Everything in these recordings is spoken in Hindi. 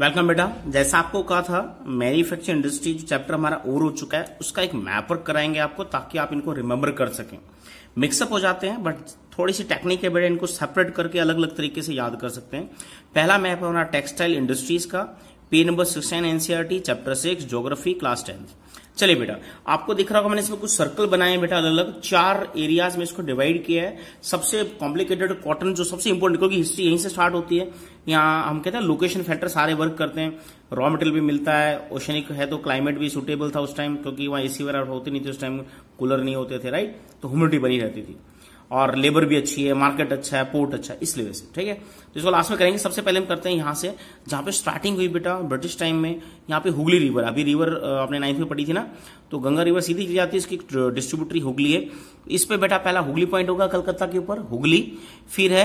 वेलकम बेटा जैसा आपको कहा था मैन्युफैक्चरिंग इंडस्ट्री जो चैप्टर हमारा ओवर हो चुका है उसका एक वर्क कराएंगे आपको ताकि आप इनको रिमेम्बर कर सकें मिक्सअप हो जाते हैं बट थोड़ी सी टेक्निक है बेटा इनको सेपरेट करके अलग अलग तरीके से याद कर सकते हैं पहला मैप है हमारा टेक्सटाइल इंडस्ट्रीज का P number six N NCERT chapter six geography class tenth चलिए बेटा आपको दिख रहा होगा मैंने इसमें कुछ सर्कल बनाए बेटा अलग अलग चार एरियाज में इसको डिवाइड किया है सबसे कॉम्प्लिकेटेड कॉटन जो सबसे इंपोर्टेंट क्योंकि हिस्ट्री यहीं से स्टार्ट होती है यहाँ हम कहते हैं लोकेशन फैक्टर सारे वर्क करते हैं रॉ मटेरियल भी मिलता है ओशनिक है तो क्लाइमेट भी सुटेबल था उस टाइम क्योंकि वहां एसी वगैरह होती नहीं थी उस टाइम कूलर नहीं होते थे राइट तो ह्यूमिडिटी बनी रहती थी और लेबर भी अच्छी है मार्केट अच्छा है पोर्ट अच्छा है इसलिए वैसे से ठीक है तो इसको लास्ट में करेंगे सबसे पहले हम करते हैं यहाँ से जहाँ पे स्टार्टिंग हुई बेटा ब्रिटिश टाइम में यहाँ पे हुगली रिवर अभी रिवर आपने नाइन्थ में पढ़ी थी ना तो गंगा रिवर सीधी चली जाती है इसकी डिस्ट्रीब्यूटरी हुगली है इस पर बेटा पहला हुगली पॉइंट होगा कलकत्ता के ऊपर हुगली फिर है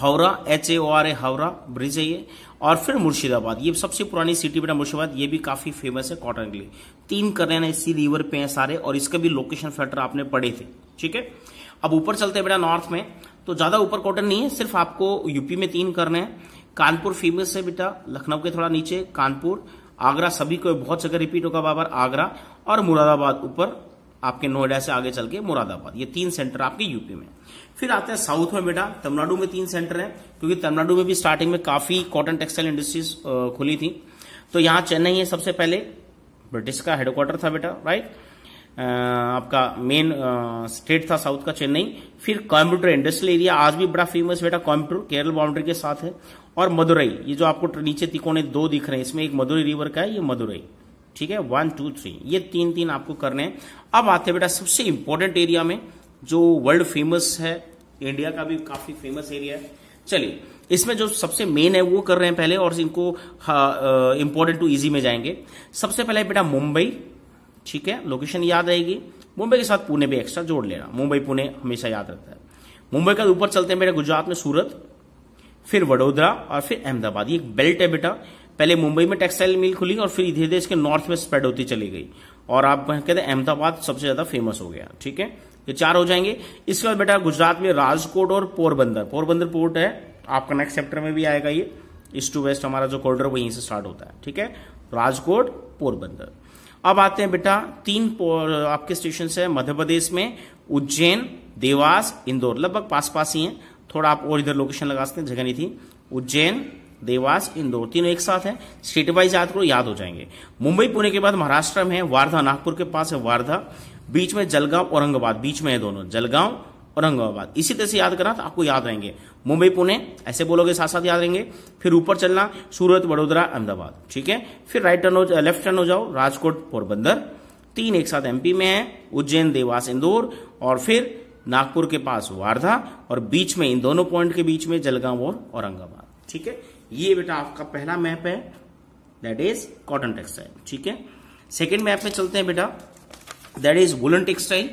Howrah H A O R A Howrah bridge है ये और फिर मुर्शिदाबाद ये सबसे पुरानी सिटी बेटा मुर्शिदाबाद ये भी काफी फेमस है कॉटन के लिए तीन करने इसी रिवर पे हैं सारे और इसके भी लोकेशन फैक्टर आपने पढ़े थे ठीक है अब ऊपर चलते हैं बेटा नॉर्थ में तो ज्यादा ऊपर कॉटन नहीं है सिर्फ आपको यूपी में तीन करने हैं कानपुर फेमस है बेटा लखनऊ के थोड़ा नीचे कानपुर आगरा सभी को बहुत जगह रिपीट होगा बाबर आगरा और मुरादाबाद ऊपर आपके नोएडा से आगे चल के मुरादाबाद ये तीन सेंटर आपके यूपी में फिर आते हैं साउथ में बेटा तमिलनाडु में तीन सेंटर हैं क्योंकि तमिलनाडु में भी स्टार्टिंग में काफी कॉटन टेक्सटाइल इंडस्ट्रीज खुली थी तो यहां चेन्नई है सबसे पहले ब्रिटिश का हेडक्वार्टर था बेटा राइट आपका मेन स्टेट था साउथ का चेन्नई फिर कॉम्प्यूटर इंडस्ट्रियल एरिया आज भी बड़ा फेमस बेटा कोयम्बटूर केरल बाउंड्री के साथ है और मदुरई ये जो आपको नीचे तिकोने दो दिख रहे हैं इसमें एक मदुरई रिवर का है ये मदुरई ठीक है वन टू थ्री ये तीन तीन आपको करने हैं अब आते हैं बेटा सबसे इंपॉर्टेंट एरिया में जो वर्ल्ड फेमस है इंडिया का भी काफी फेमस एरिया है चलिए इसमें जो सबसे मेन है वो कर रहे हैं पहले और इनको इंपॉर्टेंट टू इजी में जाएंगे सबसे पहले बेटा मुंबई ठीक है लोकेशन याद रहेगी मुंबई के साथ पुणे भी एक्स्ट्रा जोड़ लेना मुंबई पुणे हमेशा याद रहता है मुंबई का ऊपर चलते हैं मेरे गुजरात में सूरत फिर वडोदरा और फिर अहमदाबाद ये एक बेल्ट है बेटा पहले मुंबई में टेक्सटाइल मिल खुली और फिर धीरे धीरे इसके नॉर्थ में स्प्रेड होती चली गई और आप कहते हैं अहमदाबाद सबसे ज्यादा फेमस हो गया ठीक है ये चार हो जाएंगे इसके बाद बेटा गुजरात में राजकोट और पोरबंदर पोरबंदर पोर्ट है आपका नेक्स्ट चैप्टर में भी आएगा ये ईस्ट टू वेस्ट हमारा जो कॉरिडोर वहीं से स्टार्ट होता है ठीक है राजकोट पोरबंदर अब आते हैं बेटा तीन आपके स्टेशन है मध्य प्रदेश में उज्जैन देवास इंदौर लगभग पास पास ही हैं थोड़ा आप और इधर लोकेशन लगा सकते हैं जगह नहीं थी उज्जैन देवास इंदौर तीनों एक साथ है स्टेट वाइज याद करो याद हो जाएंगे मुंबई पुणे के बाद महाराष्ट्र में है वार्धा नागपुर के पास है वारधा बीच में जलगांव औरंगाबाद बीच में है दोनों जलगांव औरंगाबाद इसी तरह से याद करना तो आपको याद रहेंगे मुंबई पुणे ऐसे बोलोगे साथ साथ याद रहेंगे फिर ऊपर चलना सूरत वडोदरा अहमदाबाद ठीक है फिर राइट टर्न हो लेफ्ट टर्न हो जाओ राजकोट पोरबंदर तीन एक साथ एमपी में है उज्जैन देवास इंदौर और फिर नागपुर के पास वारधा और बीच में इन दोनों पॉइंट के बीच में जलगांव और औरंगाबाद ठीक है ये बेटा आपका पहला मैप है दैट इज कॉटन टेक्सटाइल ठीक है सेकेंड मैप में चलते हैं बेटा दैट इज वुलन टेक्सटाइल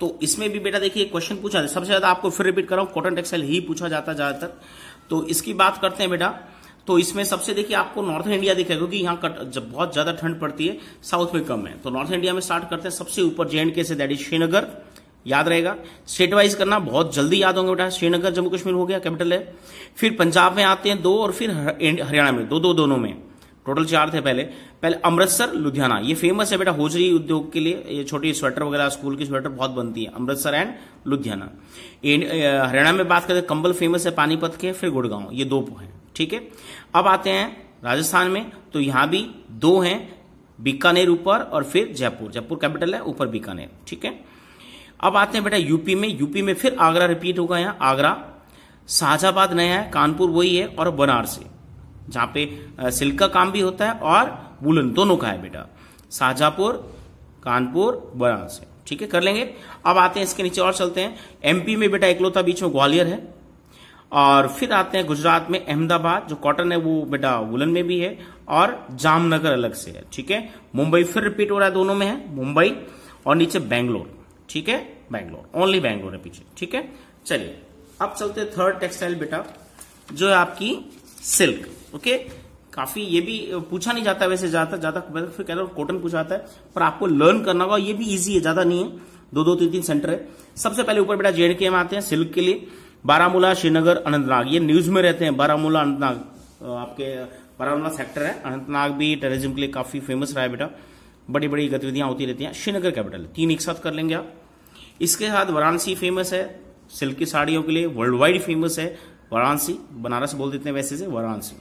तो इसमें भी बेटा देखिए क्वेश्चन पूछा सबसे ज्यादा आपको फिर रिपीट कर रहा हूं कॉटन टेक्सटाइल ही पूछा जाता है ज्यादातर तो इसकी बात करते हैं बेटा तो इसमें सबसे देखिए आपको नॉर्थ इंडिया दिखेगा क्योंकि यहाँ कट जब बहुत ज्यादा ठंड पड़ती है साउथ में कम है तो नॉर्थ इंडिया में स्टार्ट करते हैं सबसे ऊपर जे एंड के से दैट इज श्रीनगर याद रहेगा स्टेट वाइज करना बहुत जल्दी याद होंगे बेटा श्रीनगर जम्मू कश्मीर हो गया कैपिटल है फिर पंजाब में आते हैं दो और फिर हरियाणा में दो दो दोनों में टोटल चार थे पहले पहले अमृतसर लुधियाना ये फेमस है बेटा होजरी उद्योग के लिए ये छोटी स्वेटर वगैरह स्कूल की स्वेटर बहुत बनती है अमृतसर एंड लुधियाना हरियाणा में बात करें तो कंबल फेमस है पानीपत के फिर गुड़गांव ये दो हैं ठीक है अब आते हैं राजस्थान में तो यहां भी दो हैं बीकानेर ऊपर और फिर जयपुर जयपुर कैपिटल है ऊपर बीकानेर ठीक है अब आते हैं बेटा यूपी में यूपी में फिर आगरा रिपीट होगा यहां आगरा शाहजहाबाद नया है कानपुर वही है और बनारसी जहां पे सिल्क का काम भी होता है और वुलन दोनों का है बेटा शाहजहापुर कानपुर वाराणसी ठीक है कर लेंगे अब आते हैं इसके नीचे और चलते हैं एमपी में बेटा इकलौता बीच में ग्वालियर है और फिर आते हैं गुजरात में अहमदाबाद जो कॉटन है वो बेटा वुलन में भी है और जामनगर अलग से है ठीक है मुंबई फिर रिपीट हो रहा है दोनों में है मुंबई और नीचे बैंगलोर ठीक है बैंगलोर ओनली बैंगलोर है पीछे ठीक है चलिए अब चलते थर्ड टेक्सटाइल बेटा जो है आपकी सिल्क ओके काफी ये भी पूछा नहीं जाता वैसे ज्यादा ज्यादा तो फिर कह रहा हूँ कॉटन पूछा जाता है पर आपको लर्न करना होगा ये भी इजी है ज्यादा नहीं है दो दो तीन तीन सेंटर है सबसे पहले ऊपर बेटा जेड के एम आते हैं सिल्क के लिए बारामूला श्रीनगर अनंतनाग ये न्यूज में रहते हैं बारामूला अनंतनाग आपके बारामूला सेक्टर है अनंतनाग भी टेरिज्म के लिए काफी फेमस रहा है बेटा बड़ी बड़ी गतिविधियां होती रहती हैं श्रीनगर कैपिटल तीन एक साथ कर लेंगे आप इसके साथ वाराणसी फेमस है सिल्क की साड़ियों के लिए वर्ल्ड वाइड फेमस है वाराणसी बनारस बोल देते हैं वैसे से वाराणसी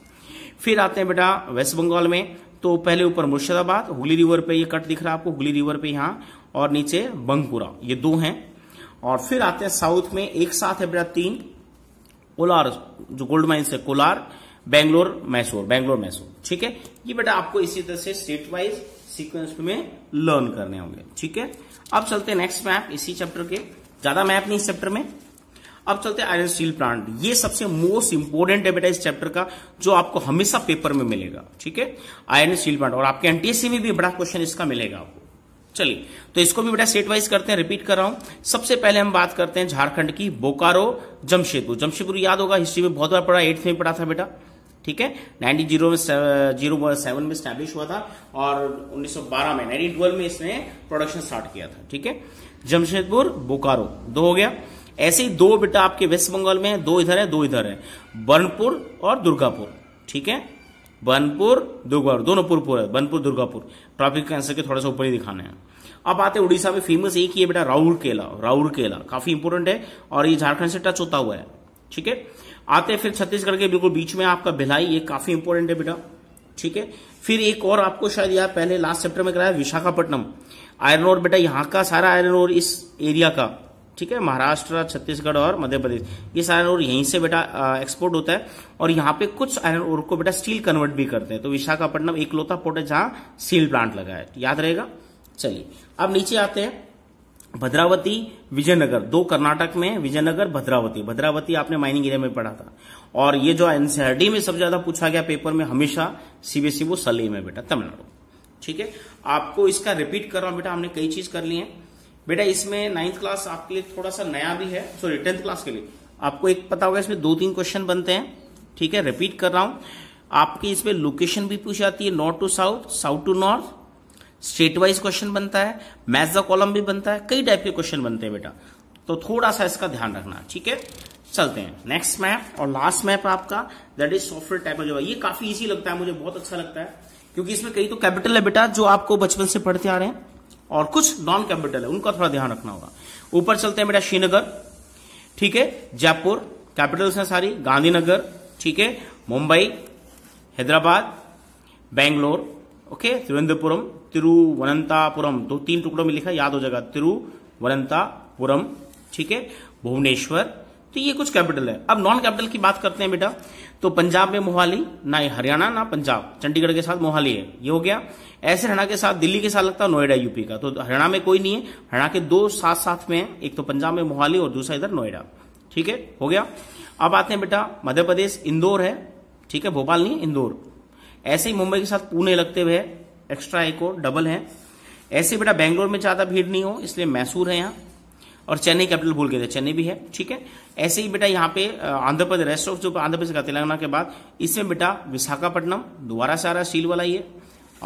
फिर आते हैं बेटा वेस्ट बंगाल में तो पहले ऊपर मुर्शिदाबाद हुगली रिवर पे ये कट दिख रहा है आपको हुगली रिवर पे यहाँ और नीचे बंगपुरा ये दो हैं और फिर आते हैं साउथ में एक साथ है बेटा तीन कोलार जो गोल्ड माइन्स है कोलार बैंगलोर मैसूर बैंगलोर मैसूर ठीक है ये बेटा आपको इसी तरह से स्टेट वाइज सीक्वेंस में लर्न करने होंगे ठीक है अब चलते हैं नेक्स्ट मैप इसी चैप्टर के ज्यादा मैप नहीं इस चैप्टर में अब चलते हैं आयरन स्टील प्लांट ये सबसे मोस्ट इंपोर्टेंट है बेटा इस चैप्टर का जो आपको हमेशा पेपर में मिलेगा ठीक है आयरन स्टील प्लांट और आपके एनटीएससी में भी बड़ा क्वेश्चन इसका मिलेगा आपको चलिए तो इसको भी बेटा सेट वाइज करते हैं रिपीट कर रहा हूं सबसे पहले हम बात करते हैं झारखंड की बोकारो जमशेदपुर जमशेदपुर याद होगा हिस्ट्री में बहुत बार पढ़ा एट्थ में पढ़ा था बेटा ठीक है नाइनटीन जीरो में जीरो सेवन में स्टैब्लिश हुआ था और 1912 में ट्वेल्व में इसने प्रोडक्शन स्टार्ट किया था ठीक है जमशेदपुर बोकारो दो हो गया ऐसे ही दो बेटा आपके वेस्ट बंगाल में है दो इधर है दो इधर है बर्नपुर और दुर्गापुर ठीक है बनपुर दुर्गापुर दोनों पुरपुर है बनपुर दुर्गापुर ट्रॉपिक आंसर के थोड़ा सा ऊपर ही दिखाने हैं अब आते उड़ीसा में फेमस एक ही है बेटा राउर केला काफी इंपोर्टेंट है और ये झारखंड से टच होता हुआ है ठीक है आते फिर छत्तीसगढ़ के बिल्कुल बीच में आपका भिलाई ये काफी इंपोर्टेंट है बेटा ठीक है फिर एक और आपको शायद यार पहले लास्ट चैप्टर में कराया विशाखापट्टनम आयरन और बेटा यहाँ का सारा आयरन और इस एरिया का ठीक है महाराष्ट्र छत्तीसगढ़ और मध्य प्रदेश ये आयरन और यहीं से बेटा एक्सपोर्ट होता है और यहाँ पे कुछ आयरन ओर को बेटा स्टील कन्वर्ट भी करते हैं तो विशाखापट्टनम एक लोता पोर्ट है जहां स्टील प्लांट लगा है याद रहेगा चलिए अब नीचे आते हैं भद्रावती विजयनगर दो कर्नाटक में विजयनगर भद्रावती भद्रावती आपने माइनिंग एरिया में पढ़ा था और ये जो एनसीआरडी e में सबसे ज्यादा पूछा गया पेपर में हमेशा सीबीएसई e वो सलीम है बेटा तमिलनाडु ठीक है आपको इसका रिपीट कर रहा हूं बेटा हमने कई चीज कर ली है बेटा इसमें नाइन्थ क्लास आपके लिए थोड़ा सा नया भी है सॉरी टेंथ क्लास के लिए आपको एक पता होगा इसमें दो तीन क्वेश्चन बनते हैं ठीक है रिपीट कर रहा हूं आपकी इसमें लोकेशन भी पूछ जाती है north to south south to north state wise question बनता है मैथ द कॉलम भी बनता है कई टाइप के क्वेश्चन बनते हैं बेटा तो थोड़ा सा इसका ध्यान रखना ठीक है चलते हैं नेक्स्ट मैप और लास्ट मैप आपका दैट इज सॉफ्टवेयर टाइप जो है ये काफी इजी लगता है मुझे बहुत अच्छा लगता है क्योंकि इसमें कई तो कैपिटल है बेटा जो आपको बचपन से पढ़ते आ रहे हैं और कुछ नॉन कैपिटल है उनका थोड़ा ध्यान रखना होगा ऊपर चलते हैं बेटा श्रीनगर ठीक है जयपुर कैपिटल्स हैं सारी गांधीनगर ठीक है मुंबई हैदराबाद बेंगलोर ओके तिरुवनंतपुरम तिरुवनंतापुरम दो तीन टुकड़ों में लिखा याद हो जाएगा तिरुवनंतापुरम ठीक है भुवनेश्वर तो ये कुछ कैपिटल है अब नॉन कैपिटल की बात करते हैं बेटा तो पंजाब में मोहाली ना हरियाणा ना पंजाब चंडीगढ़ के साथ मोहाली है ये हो गया ऐसे हरियाणा के साथ दिल्ली के साथ लगता है नोएडा यूपी का तो हरियाणा में कोई नहीं है हरियाणा के दो साथ साथ में है एक तो पंजाब में मोहाली और दूसरा इधर नोएडा ठीक है हो गया अब आते हैं बेटा मध्य प्रदेश इंदौर है ठीक है भोपाल नहीं इंदौर ऐसे ही मुंबई के साथ पुणे लगते हुए एक्स्ट्रा एक और डबल है ऐसे बेटा बैंगलोर में ज्यादा भीड़ नहीं हो इसलिए मैसूर है यहाँ और चेन्नई कैपिटल भूल गए थे चेन्नई भी है ठीक है ऐसे ही बेटा यहाँ पे आंध्र प्रदेश रेस्ट ऑफ जो आंध्र प्रदेश का तेलंगाना के बाद इसमें बेटा विशाखापट्टनम दोबारा सारा सील वाला ये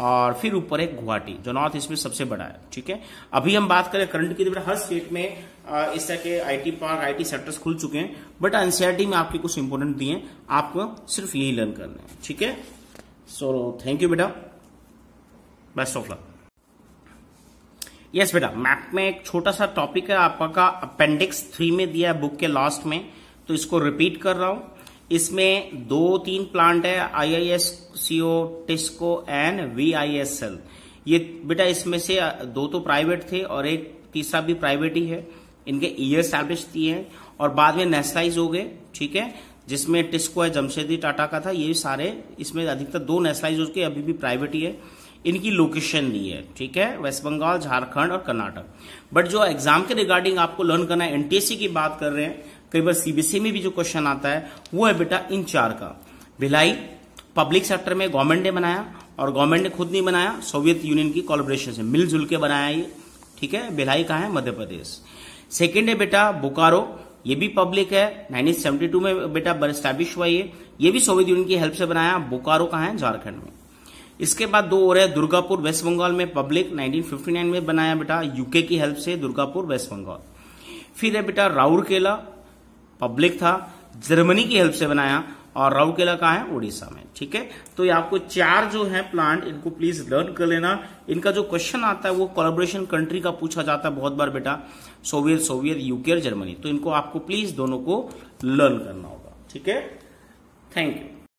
और फिर ऊपर है गुवाहाटी जो नॉर्थ ईस्ट में सबसे बड़ा है ठीक है अभी हम बात करें करंट की तो हर स्टेट में इस तरह के आईटी पार्क आईटी सेक्टर्स खुल चुके हैं बट एनसीआरटी में आपके कुछ इंपोर्टेंट दिए आपको सिर्फ यही लर्न करना है ठीक है सो थैंक यू बेटा बेस्ट ऑफ लक यस बेटा मैप में एक छोटा सा टॉपिक है आपका अपेंडिक्स थ्री में दिया है बुक के लास्ट में तो इसको रिपीट कर रहा हूं इसमें दो तीन प्लांट है I I S CO TISCO and V I S L ये बेटा इसमें से दो तो प्राइवेट थे और एक तीसरा भी प्राइवेट ही है इनके ईयर स्टैब्लिश दिए हैं और बाद में नेशनलाइज हो गए ठीक है जिसमें टिस्को है जमशेदी टाटा का था ये सारे इसमें अधिकतर दो नेशनलाइज हो चुके अभी भी प्राइवेट ही है इनकी लोकेशन दी है ठीक है वेस्ट बंगाल झारखंड और कर्नाटक बट जो एग्जाम के रिगार्डिंग आपको लर्न करना है एनटीएससी की बात कर रहे हैं कई बार सीबीएसई e में भी जो क्वेश्चन आता है वो है बेटा इन चार का भिलाई पब्लिक सेक्टर में गवर्नमेंट ने बनाया और गवर्नमेंट ने खुद नहीं बनाया सोवियत यूनियन की कॉलोब्रेशन से मिलजुल के बनाया ये ठीक है भिलाई कहा है मध्य प्रदेश सेकेंड है बेटा बोकारो ये भी पब्लिक है 1972 में बेटा स्टैब्लिश हुआ ये ये भी सोवियत यूनियन की हेल्प से बनाया बोकारो कहा है झारखंड में इसके बाद दो और है दुर्गापुर वेस्ट बंगाल में पब्लिक 1959 में बनाया बेटा यूके की हेल्प से दुर्गापुर वेस्ट बंगाल फिर है बेटा राउरकेला पब्लिक था जर्मनी की हेल्प से बनाया और राउरकेला कहा है उड़ीसा में ठीक है तो ये आपको चार जो है प्लांट इनको प्लीज लर्न कर लेना इनका जो क्वेश्चन आता है वो कोलाबोरेशन कंट्री का पूछा जाता है बहुत बार बेटा सोवियत सोवियत यूके और जर्मनी तो इनको आपको प्लीज दोनों को लर्न करना होगा ठीक है थैंक यू